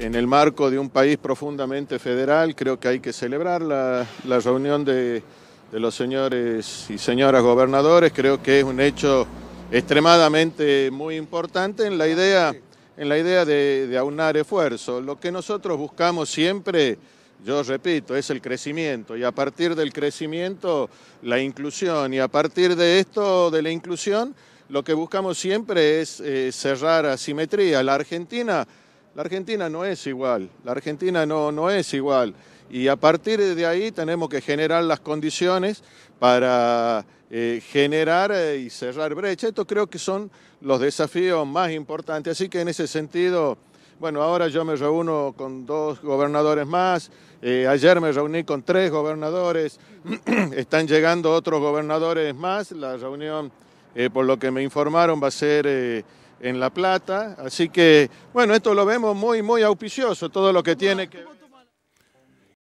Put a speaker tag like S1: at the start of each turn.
S1: En el marco de un país profundamente federal, creo que hay que celebrar la, reunión de, los señores y señoras gobernadores. Creo que es un hecho extremadamente muy importante en la idea, en la idea de, aunar esfuerzos. Lo que nosotros buscamos siempre, yo repito, es el crecimiento y a partir del crecimiento la inclusión y a partir de esto, de la inclusión, lo que buscamos siempre es eh, cerrar asimetría. La Argentina la Argentina no es igual, la Argentina no, no es igual. Y a partir de ahí tenemos que generar las condiciones para eh, generar eh, y cerrar brecha. Estos creo que son los desafíos más importantes. Así que en ese sentido, bueno, ahora yo me reúno con dos gobernadores más. Eh, ayer me reuní con tres gobernadores. Están llegando otros gobernadores más. La reunión, por lo que me informaron, va a ser en La Plata. Así que, bueno, esto lo vemos muy, muy auspicioso, todo lo que tiene que